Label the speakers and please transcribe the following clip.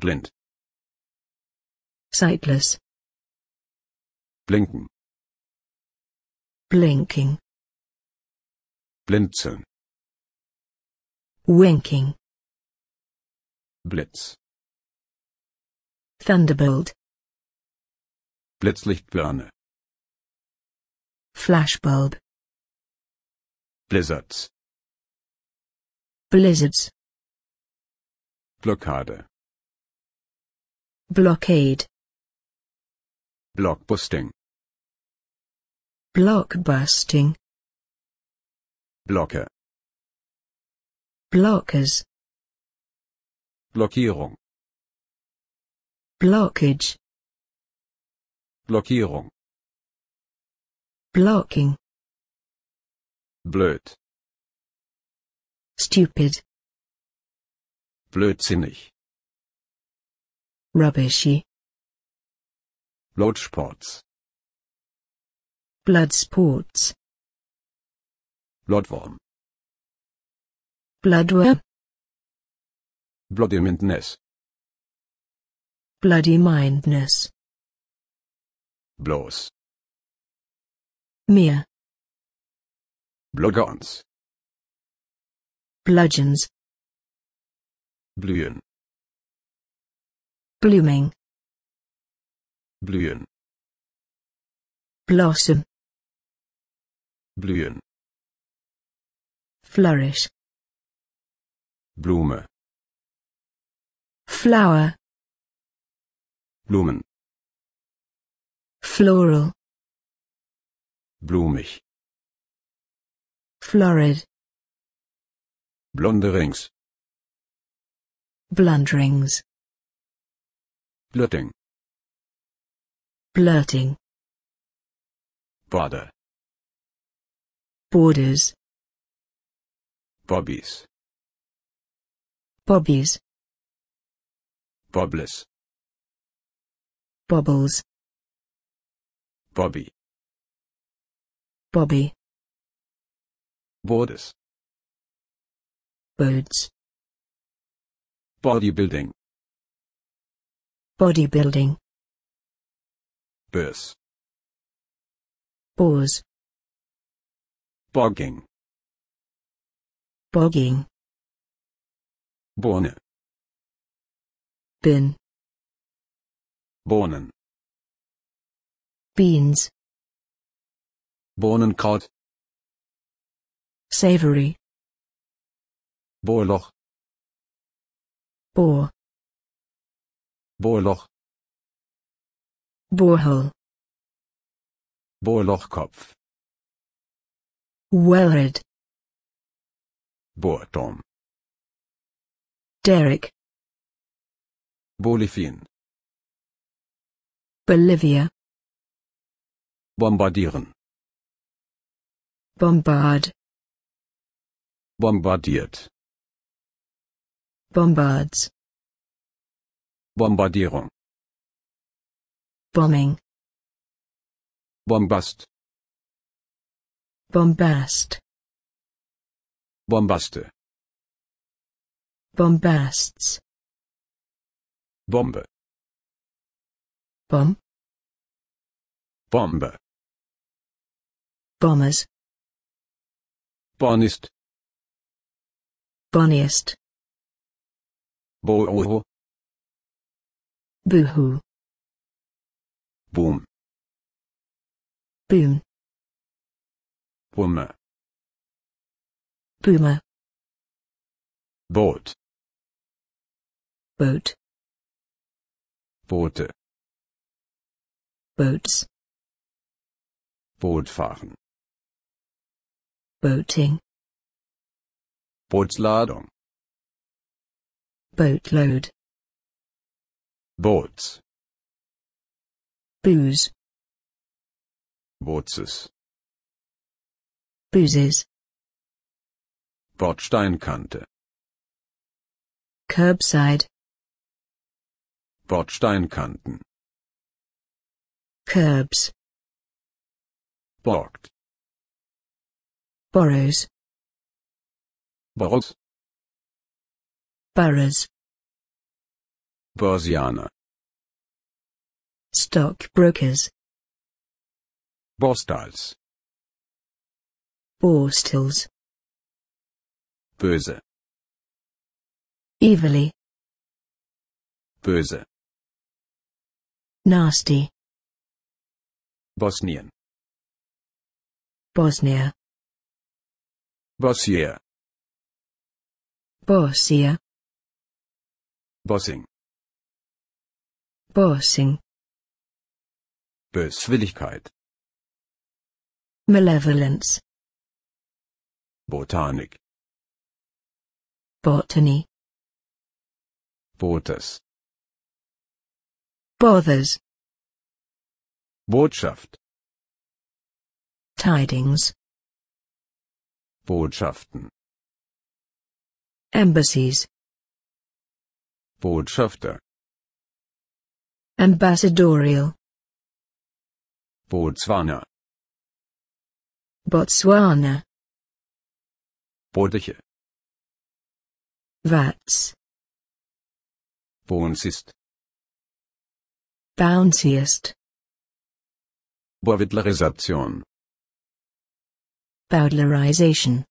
Speaker 1: blind sightless blinken blinking blinzeln winking blitz thunderbolt blitzlichtbirne flashbulb blizzards blizzards blockade blockade blockbusting blockbusting blocker blockers blockierung blockage blockierung blocking blöd stupid blödsinnig rubbishy blood sports. blood sports bloodworm bloodworm bloody mindness bloody mindness bloß mir blogons bludgeons blühen blooming blühen blossom blühen flourish bloemen flower bloemen floral bloemig florid Blunderings. blunderings Blurting. Blurting. Border. Borders. Bobbies. Bobbies. Bobbles. Bobbles. Bobby. Bobby. Borders. Boards. Bodybuilding bodybuilding bus bores bogging bogging borne bin bornen beans cod. savory Boiloch. Boar. Bohrloch Borehole Bohrlochkopf Wellred Bohrturm Derek Bolivien Bolivia Bombardieren Bombard Bombardiert Bombards Bombardierung. Bombing. Bombast. Bombast. Bombaste. Bombasts. Bombe. Bomb. Bombe. Bombers. Bonist. Bonniest. Booho. Boohoo. Boom. Boom. Boomer. Boomer. Boat. Boat. Boote. Boats. Bootfahren. Boating. Bootsladung. Boatload. Boats. Booze. Bootses. Boozes. Bordsteinkante. Curbside. Bordsteinkanten. Curbs. Borgt. Borrows. Borrows. Burrows. Bosiana. Stockbrokers Bostals. Borstals Böse Evilly Böse Nasty Bosnian. Bosnia Bosnia Bosnia Bossing Bossing. Böswilligkeit. Malevolence. Botanik. Botany. Botes. Bothers. Botschaft. Tidings. Botschaften. Embassies. Botschafter. Ambassadorial. Botswana. Botswana. Boddetje. Vats. Bounciest Bounciest. Bowdlerisation. Bowdlerization.